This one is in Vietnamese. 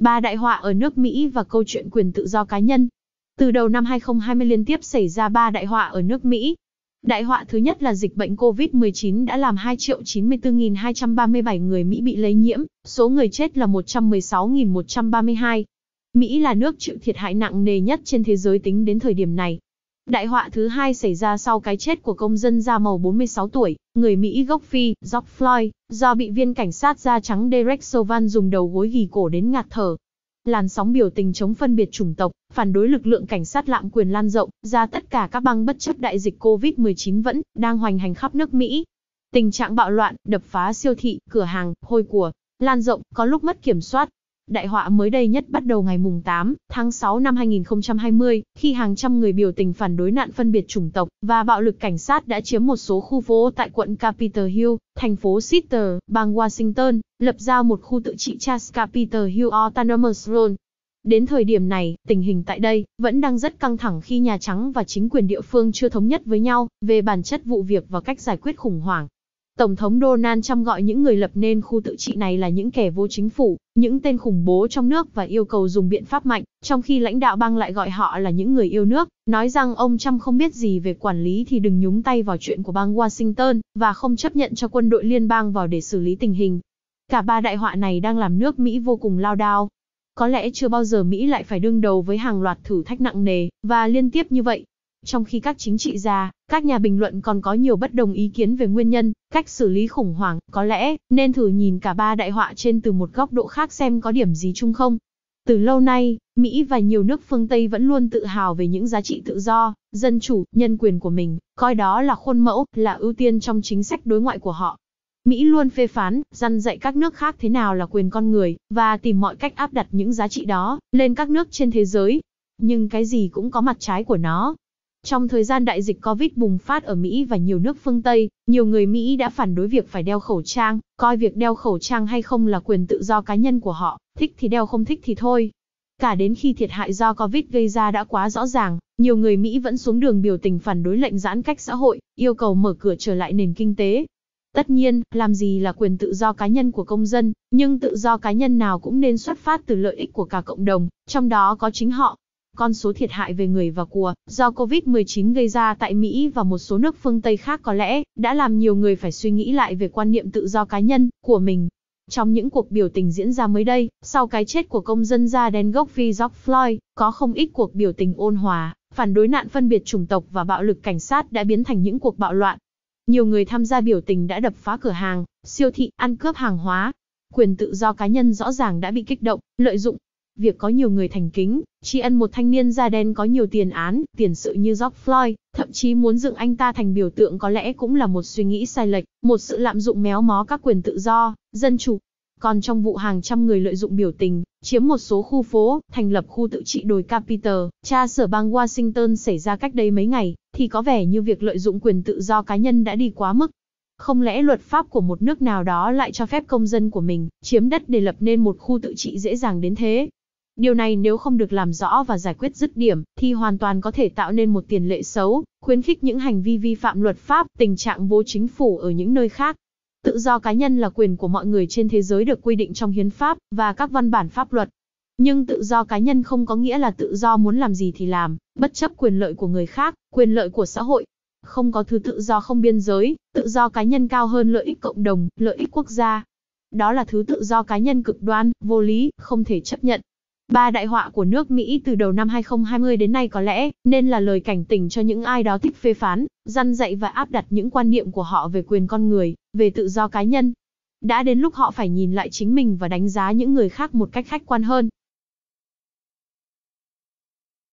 Ba đại họa ở nước Mỹ và câu chuyện quyền tự do cá nhân. Từ đầu năm 2020 liên tiếp xảy ra ba đại họa ở nước Mỹ. Đại họa thứ nhất là dịch bệnh COVID-19 đã làm 2 94 237 người Mỹ bị lây nhiễm, số người chết là 116.132. Mỹ là nước chịu thiệt hại nặng nề nhất trên thế giới tính đến thời điểm này, Đại họa thứ hai xảy ra sau cái chết của công dân da màu 46 tuổi, người Mỹ gốc Phi, George Floyd, do bị viên cảnh sát da trắng Derek Chauvin dùng đầu gối ghi cổ đến ngạt thở. Làn sóng biểu tình chống phân biệt chủng tộc, phản đối lực lượng cảnh sát lạm quyền lan rộng, ra tất cả các bang bất chấp đại dịch COVID-19 vẫn đang hoành hành khắp nước Mỹ. Tình trạng bạo loạn, đập phá siêu thị, cửa hàng, hôi của, lan rộng, có lúc mất kiểm soát, Đại họa mới đây nhất bắt đầu ngày mùng 8 tháng 6 năm 2020, khi hàng trăm người biểu tình phản đối nạn phân biệt chủng tộc và bạo lực cảnh sát đã chiếm một số khu phố tại quận Capitol Hill, thành phố Sitter, bang Washington, lập ra một khu tự trị Charles Capitol Hill Autonomous Zone. Đến thời điểm này, tình hình tại đây vẫn đang rất căng thẳng khi Nhà Trắng và chính quyền địa phương chưa thống nhất với nhau về bản chất vụ việc và cách giải quyết khủng hoảng. Tổng thống Donald Trump gọi những người lập nên khu tự trị này là những kẻ vô chính phủ, những tên khủng bố trong nước và yêu cầu dùng biện pháp mạnh, trong khi lãnh đạo bang lại gọi họ là những người yêu nước, nói rằng ông Trump không biết gì về quản lý thì đừng nhúng tay vào chuyện của bang Washington và không chấp nhận cho quân đội liên bang vào để xử lý tình hình. Cả ba đại họa này đang làm nước Mỹ vô cùng lao đao. Có lẽ chưa bao giờ Mỹ lại phải đương đầu với hàng loạt thử thách nặng nề và liên tiếp như vậy. Trong khi các chính trị gia, các nhà bình luận còn có nhiều bất đồng ý kiến về nguyên nhân Cách xử lý khủng hoảng, có lẽ, nên thử nhìn cả ba đại họa trên từ một góc độ khác xem có điểm gì chung không. Từ lâu nay, Mỹ và nhiều nước phương Tây vẫn luôn tự hào về những giá trị tự do, dân chủ, nhân quyền của mình, coi đó là khuôn mẫu, là ưu tiên trong chính sách đối ngoại của họ. Mỹ luôn phê phán, răn dạy các nước khác thế nào là quyền con người, và tìm mọi cách áp đặt những giá trị đó lên các nước trên thế giới. Nhưng cái gì cũng có mặt trái của nó, trong thời gian đại dịch COVID bùng phát ở Mỹ và nhiều nước phương Tây, nhiều người Mỹ đã phản đối việc phải đeo khẩu trang, coi việc đeo khẩu trang hay không là quyền tự do cá nhân của họ, thích thì đeo không thích thì thôi. Cả đến khi thiệt hại do COVID gây ra đã quá rõ ràng, nhiều người Mỹ vẫn xuống đường biểu tình phản đối lệnh giãn cách xã hội, yêu cầu mở cửa trở lại nền kinh tế. Tất nhiên, làm gì là quyền tự do cá nhân của công dân, nhưng tự do cá nhân nào cũng nên xuất phát từ lợi ích của cả cộng đồng, trong đó có chính họ, con số thiệt hại về người và của do COVID-19 gây ra tại Mỹ và một số nước phương Tây khác có lẽ đã làm nhiều người phải suy nghĩ lại về quan niệm tự do cá nhân của mình. Trong những cuộc biểu tình diễn ra mới đây, sau cái chết của công dân da đen gốc Phi George Floyd, có không ít cuộc biểu tình ôn hòa, phản đối nạn phân biệt chủng tộc và bạo lực cảnh sát đã biến thành những cuộc bạo loạn. Nhiều người tham gia biểu tình đã đập phá cửa hàng, siêu thị, ăn cướp hàng hóa. Quyền tự do cá nhân rõ ràng đã bị kích động, lợi dụng, Việc có nhiều người thành kính, tri ân một thanh niên da đen có nhiều tiền án, tiền sự như George Floyd, thậm chí muốn dựng anh ta thành biểu tượng có lẽ cũng là một suy nghĩ sai lệch, một sự lạm dụng méo mó các quyền tự do, dân chủ. Còn trong vụ hàng trăm người lợi dụng biểu tình, chiếm một số khu phố, thành lập khu tự trị đồi Capitol, cha sở bang Washington xảy ra cách đây mấy ngày, thì có vẻ như việc lợi dụng quyền tự do cá nhân đã đi quá mức. Không lẽ luật pháp của một nước nào đó lại cho phép công dân của mình chiếm đất để lập nên một khu tự trị dễ dàng đến thế? Điều này nếu không được làm rõ và giải quyết dứt điểm, thì hoàn toàn có thể tạo nên một tiền lệ xấu, khuyến khích những hành vi vi phạm luật pháp, tình trạng vô chính phủ ở những nơi khác. Tự do cá nhân là quyền của mọi người trên thế giới được quy định trong hiến pháp và các văn bản pháp luật. Nhưng tự do cá nhân không có nghĩa là tự do muốn làm gì thì làm, bất chấp quyền lợi của người khác, quyền lợi của xã hội. Không có thứ tự do không biên giới, tự do cá nhân cao hơn lợi ích cộng đồng, lợi ích quốc gia. Đó là thứ tự do cá nhân cực đoan, vô lý, không thể chấp nhận. Ba đại họa của nước Mỹ từ đầu năm 2020 đến nay có lẽ nên là lời cảnh tỉnh cho những ai đó thích phê phán, răn dạy và áp đặt những quan niệm của họ về quyền con người, về tự do cá nhân. Đã đến lúc họ phải nhìn lại chính mình và đánh giá những người khác một cách khách quan hơn,